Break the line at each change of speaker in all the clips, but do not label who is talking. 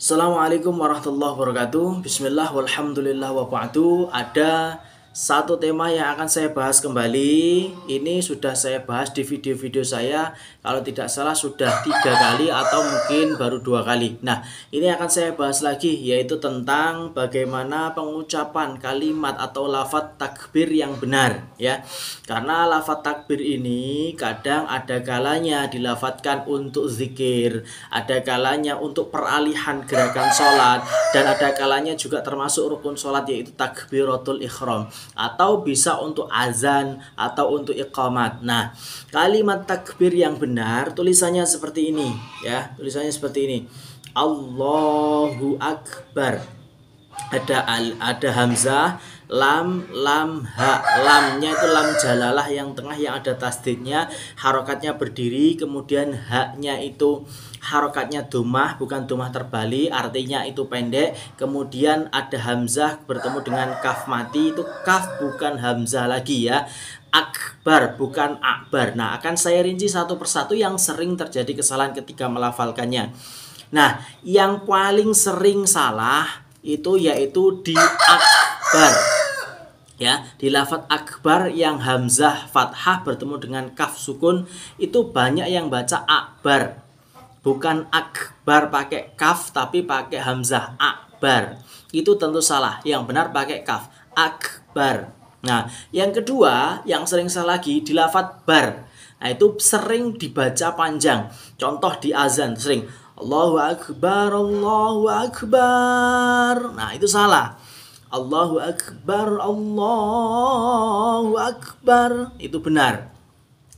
Assalamualaikum warahmatullahi wabarakatuh Bismillah walhamdulillah wabarakatuh Ada satu tema yang akan saya bahas kembali Ini sudah saya bahas di video-video saya Kalau tidak salah sudah tiga kali atau mungkin baru dua kali Nah ini akan saya bahas lagi Yaitu tentang bagaimana pengucapan kalimat atau lafat takbir yang benar ya Karena lafat takbir ini kadang ada kalanya dilafatkan untuk zikir Ada kalanya untuk peralihan gerakan sholat Dan ada kalanya juga termasuk rukun sholat yaitu takbiratul ikhram atau bisa untuk azan atau untuk iqamat. Nah, kalimat takbir yang benar tulisannya seperti ini ya, tulisannya seperti ini. Allahu akbar. Ada al, ada hamzah, lam lam ha lamnya itu lam jalalah yang tengah yang ada tasdidnya harokatnya berdiri kemudian haknya itu harokatnya domah bukan domah terbalik artinya itu pendek kemudian ada hamzah bertemu dengan kaf mati itu kaf bukan hamzah lagi ya akbar bukan akbar nah akan saya rinci satu persatu yang sering terjadi kesalahan ketika melafalkannya nah yang paling sering salah itu yaitu di akbar ya di lafat akbar yang hamzah fathah bertemu dengan kaf sukun itu banyak yang baca akbar bukan akbar pakai kaf tapi pakai hamzah akbar itu tentu salah yang benar pakai kaf akbar nah yang kedua yang sering salah lagi di lafat bar nah itu sering dibaca panjang contoh di azan sering Allahu akbar Allahu akbar nah itu salah Allahu Akbar, Allahu Akbar. Itu benar.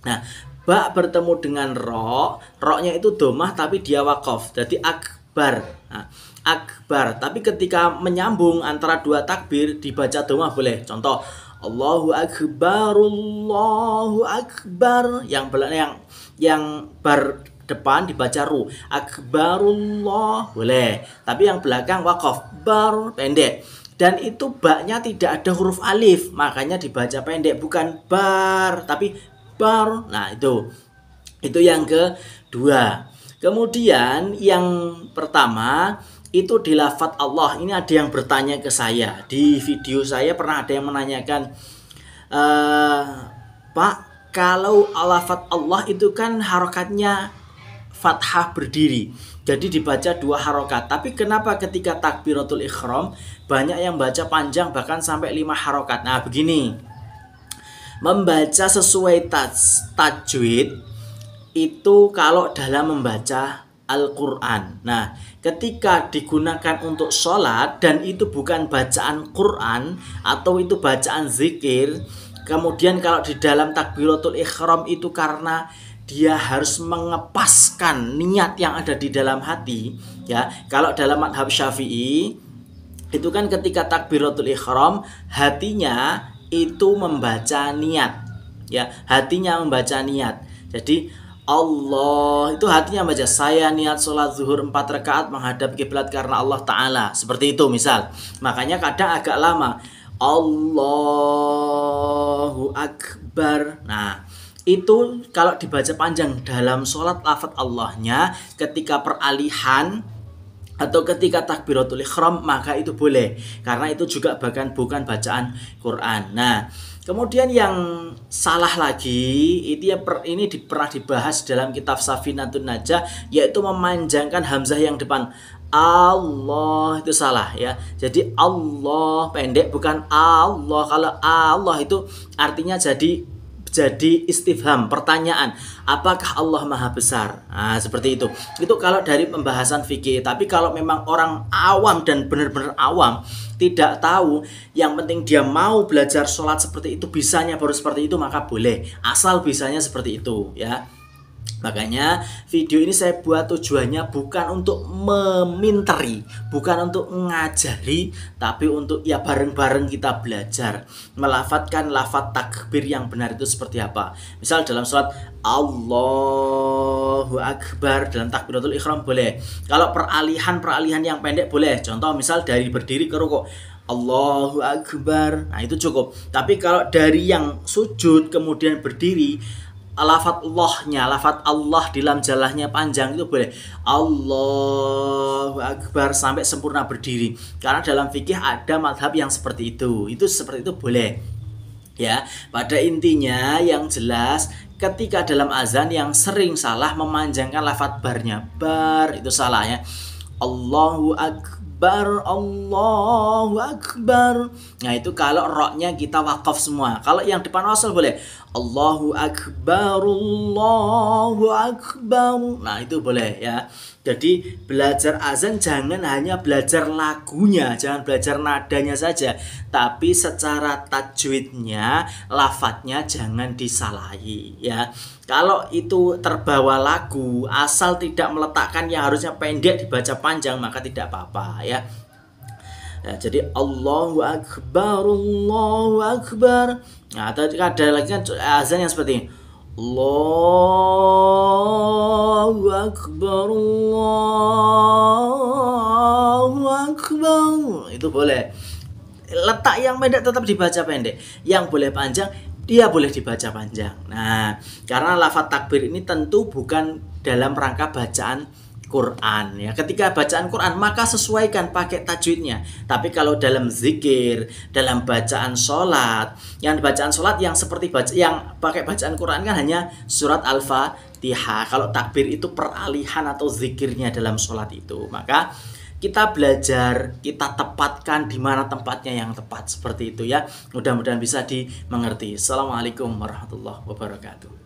Nah, bak bertemu dengan rok, roknya itu domah tapi dia wakof. Jadi akbar. Nah, akbar. Tapi ketika menyambung antara dua takbir dibaca domah boleh. Contoh, Allahu Akbar, Allahu Akbar. Yang belakang yang yang bar depan dibaca ru akbarullah boleh tapi yang belakang wakof bar pendek dan itu baknya tidak ada huruf alif makanya dibaca pendek bukan bar tapi bar nah itu itu yang kedua kemudian yang pertama itu di lafat Allah ini ada yang bertanya ke saya di video saya pernah ada yang menanyakan e, Pak kalau alafat Allah itu kan harokatnya fathah berdiri. Jadi dibaca dua harokat. Tapi kenapa ketika takbiratul ikhram banyak yang baca panjang bahkan sampai lima harokat. Nah begini, membaca sesuai taj tajwid itu kalau dalam membaca Al-Quran. Nah, ketika digunakan untuk sholat dan itu bukan bacaan Quran atau itu bacaan zikir, kemudian kalau di dalam takbiratul ikhram itu karena dia harus mengepaskan niat yang ada di dalam hati ya kalau dalam madhab syafi'i itu kan ketika takbiratul ikhram hatinya itu membaca niat ya hatinya membaca niat jadi Allah itu hatinya baca saya niat sholat zuhur empat rakaat menghadap kiblat karena Allah Ta'ala seperti itu misal makanya kadang agak lama Allahu Akbar nah itu kalau dibaca panjang dalam sholat lafadz Allahnya ketika peralihan atau ketika takbiratul ikhram maka itu boleh karena itu juga bahkan bukan bacaan Quran. Nah, kemudian yang salah lagi itu ya per, ini di, pernah dibahas dalam kitab Safinatun Najah yaitu memanjangkan hamzah yang depan Allah itu salah ya. Jadi Allah pendek bukan Allah. Kalau Allah itu artinya jadi jadi istifham, pertanyaan, apakah Allah Maha Besar? Nah, seperti itu. Itu kalau dari pembahasan fikih. Tapi kalau memang orang awam dan benar-benar awam tidak tahu, yang penting dia mau belajar sholat seperti itu, bisanya baru seperti itu maka boleh. Asal bisanya seperti itu, ya. Makanya video ini saya buat tujuannya bukan untuk meminteri, bukan untuk mengajari, tapi untuk ya bareng-bareng kita belajar melafatkan lafat takbir yang benar itu seperti apa. Misal dalam surat Allahu Akbar dalam takbiratul ikhram boleh. Kalau peralihan-peralihan yang pendek boleh. Contoh misal dari berdiri ke rukuk Allahu Akbar. Nah, itu cukup. Tapi kalau dari yang sujud kemudian berdiri lafat Allahnya, lafat Allah di dalam jalannya panjang itu boleh Allah Akbar sampai sempurna berdiri. Karena dalam fikih ada madhab yang seperti itu. Itu seperti itu boleh. Ya, pada intinya yang jelas ketika dalam azan yang sering salah memanjangkan lafat barnya bar itu salah ya Allahu Akbar, Allahu Akbar. Nah itu kalau roknya kita wakaf semua. Kalau yang depan wasal boleh Allahu Akbar, Allahu Akbar. Nah itu boleh ya. Jadi belajar azan jangan hanya belajar lagunya, jangan belajar nadanya saja, tapi secara tajwidnya, lafadznya jangan disalahi ya. Kalau itu terbawa lagu, asal tidak meletakkan yang harusnya pendek dibaca panjang maka tidak apa-apa ya. Ya, jadi Allahu Akbar, Allahu Akbar. Nah, tadi kan ada lagi kan azan yang seperti ini. الله أكبر الله أكبر itu boleh letak yang pendek tetap dibaca pendek yang boleh panjang dia boleh dibaca panjang nah karena lafat takbir ini tentu bukan dalam rangka bacaan Quran ya. Ketika bacaan Quran maka sesuaikan pakai tajwidnya. Tapi kalau dalam zikir, dalam bacaan solat yang bacaan salat yang seperti baca, yang pakai bacaan Quran kan hanya surat Al-Fatihah. Kalau takbir itu peralihan atau zikirnya dalam solat itu. Maka kita belajar, kita tepatkan di mana tempatnya yang tepat seperti itu ya. Mudah-mudahan bisa dimengerti. Assalamualaikum warahmatullahi wabarakatuh.